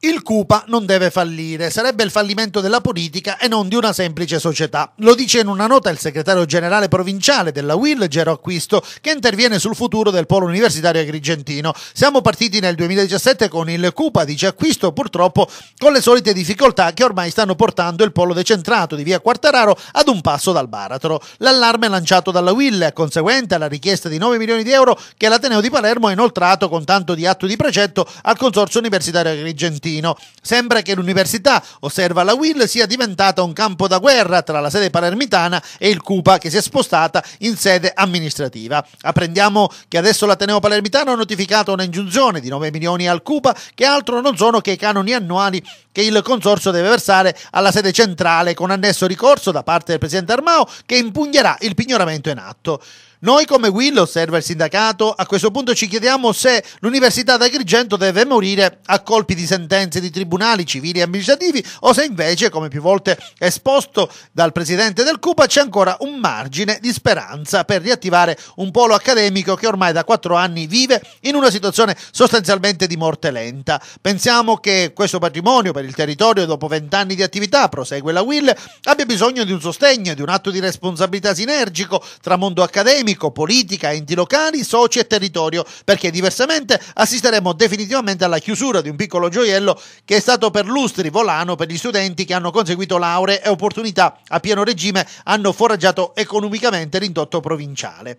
Il CUPA non deve fallire, sarebbe il fallimento della politica e non di una semplice società. Lo dice in una nota il segretario generale provinciale della WIL, Gero Acquisto, che interviene sul futuro del polo universitario agrigentino. Siamo partiti nel 2017 con il CUPA, dice Acquisto, purtroppo con le solite difficoltà che ormai stanno portando il polo decentrato di via Quartararo ad un passo dal baratro. L'allarme lanciato dalla WIL, conseguente alla richiesta di 9 milioni di euro che l'Ateneo di Palermo ha inoltrato con tanto di atto di precetto al Consorzio Universitario Agrigentino. Trentino. Sembra che l'università, osserva la Will, sia diventata un campo da guerra tra la sede palermitana e il CUPA che si è spostata in sede amministrativa. Apprendiamo che adesso l'Ateneo Palermitano ha notificato un'ingiunzione di 9 milioni al CUPA che altro non sono che i canoni annuali che il consorzio deve versare alla sede centrale con annesso ricorso da parte del presidente Armao che impugnerà il pignoramento in atto. Noi come Will, osserva il sindacato, a questo punto ci chiediamo se l'Università d'Agrigento deve morire a colpi di sentenze di tribunali civili e amministrativi o se invece, come più volte esposto dal presidente del CUPA, c'è ancora un margine di speranza per riattivare un polo accademico che ormai da quattro anni vive in una situazione sostanzialmente di morte lenta. Pensiamo che questo patrimonio per il territorio, dopo vent'anni di attività, prosegue la Will, abbia bisogno di un sostegno, di un atto di responsabilità sinergico tra mondo accademico accademico, politica, enti locali, soci e territorio, perché diversamente assisteremo definitivamente alla chiusura di un piccolo gioiello che è stato per lustri volano per gli studenti che hanno conseguito lauree e opportunità a pieno regime hanno foraggiato economicamente l'indotto provinciale.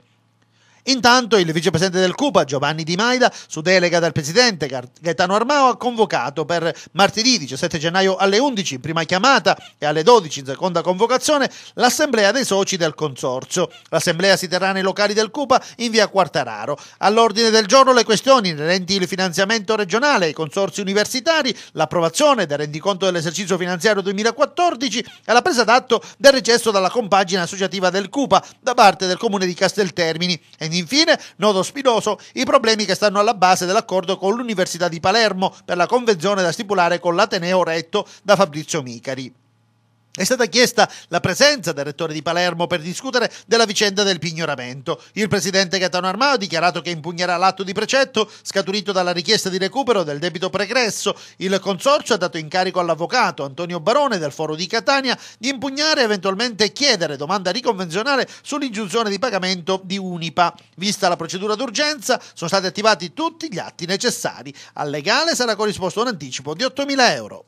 Intanto il vicepresidente del CUPA, Giovanni Di Maida, su delega del presidente Gaetano Armao, ha convocato per martedì 17 gennaio alle 11 in prima chiamata e alle 12 in seconda convocazione l'assemblea dei soci del consorzio. L'assemblea si terrà nei locali del CUPA in via Quartararo. All'ordine del giorno le questioni inerenti il finanziamento regionale, ai consorzi universitari, l'approvazione del rendiconto dell'esercizio finanziario 2014 e la presa d'atto del recesso dalla compagine associativa del CUPA da parte del comune di Casteltermini e in Infine, nodo spinoso, i problemi che stanno alla base dell'accordo con l'Università di Palermo per la convenzione da stipulare con l'Ateneo retto da Fabrizio Micari. È stata chiesta la presenza del rettore di Palermo per discutere della vicenda del pignoramento. Il presidente Gaetano Armao ha dichiarato che impugnerà l'atto di precetto scaturito dalla richiesta di recupero del debito pregresso. Il consorzio ha dato incarico all'avvocato Antonio Barone del Foro di Catania di impugnare e eventualmente chiedere domanda riconvenzionale sull'ingiunzione di pagamento di Unipa. Vista la procedura d'urgenza, sono stati attivati tutti gli atti necessari. Al legale sarà corrisposto un anticipo di 8.000 euro.